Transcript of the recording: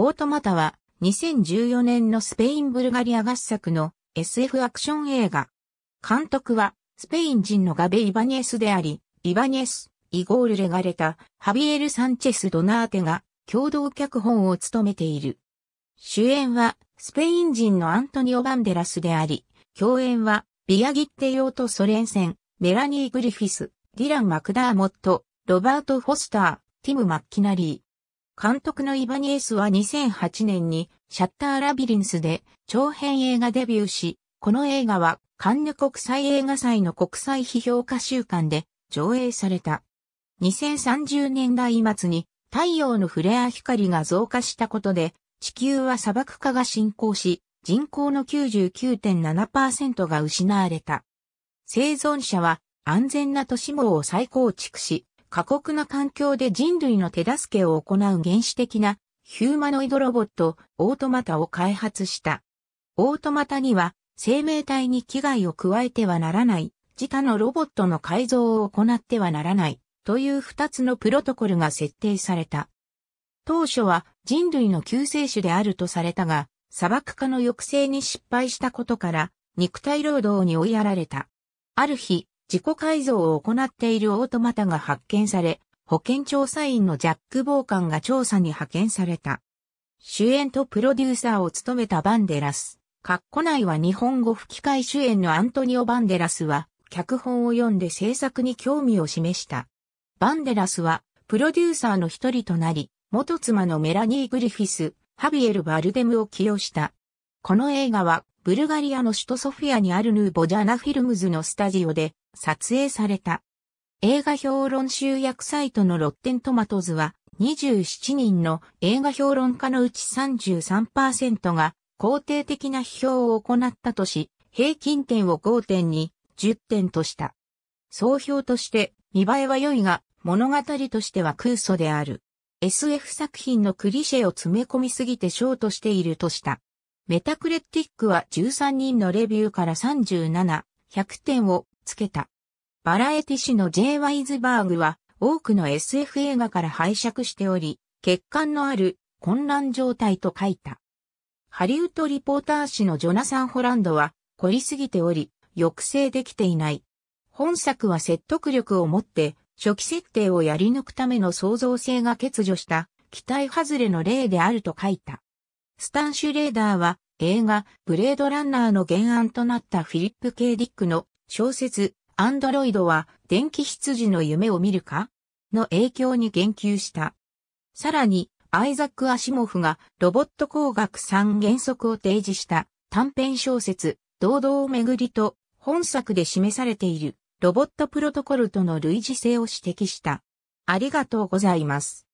オートマタは2014年のスペイン・ブルガリア合作の SF アクション映画。監督はスペイン人のガベ・イバニエスであり、イバニエス、イゴール・レガレタ、ハビエル・サンチェス・ドナーテが共同脚本を務めている。主演はスペイン人のアントニオ・バンデラスであり、共演はビアギッテ用とソ連戦、メラニー・グリフィス、ディラン・マクダーモット、ロバート・フォスター、ティム・マッキナリー。監督のイバニエスは2008年にシャッターラビリンスで長編映画デビューし、この映画はカンヌ国際映画祭の国際批評家週間で上映された。2030年代末に太陽のフレア光が増加したことで地球は砂漠化が進行し、人口の99.7%が失われた。生存者は安全な都市網を再構築し、過酷な環境で人類の手助けを行う原始的なヒューマノイドロボット、オートマタを開発した。オートマタには生命体に危害を加えてはならない、自他のロボットの改造を行ってはならない、という二つのプロトコルが設定された。当初は人類の救世主であるとされたが、砂漠化の抑制に失敗したことから、肉体労働に追いやられた。ある日、自己改造を行っているオートマタが発見され、保健調査員のジャック・ボーカンが調査に派遣された。主演とプロデューサーを務めたバンデラス。括弧内は日本語吹き替え主演のアントニオ・バンデラスは、脚本を読んで制作に興味を示した。バンデラスは、プロデューサーの一人となり、元妻のメラニー・グリフィス、ハビエル・バルデムを起用した。この映画は、ブルガリアの首都ソフィアにあるヌーボジャナフィルムズのスタジオで、撮影された。映画評論集約サイトのロッテントマトズは、27人の映画評論家のうち33%が肯定的な批評を行ったとし、平均点を5点に10点とした。総評として見栄えは良いが物語としては空想である。SF 作品のクリシェを詰め込みすぎてショートしているとした。メタクレティックは13人のレビューから37、100点をつけた。バラエティ誌の J. ワイズバーグは多くの SF 映画から拝借しており、欠陥のある混乱状態と書いた。ハリウッドリポーター誌のジョナサン・ホランドは凝りすぎており、抑制できていない。本作は説得力を持って初期設定をやり抜くための創造性が欠如した期待外れの例であると書いた。スタン・シュレーダーは映画ブレードランナーの原案となったフィリップ・ K・ ディックの小説アンドロイドは電気羊の夢を見るかの影響に言及した。さらに、アイザック・アシモフがロボット工学3原則を提示した短編小説、堂々をめぐりと本作で示されているロボットプロトコルとの類似性を指摘した。ありがとうございます。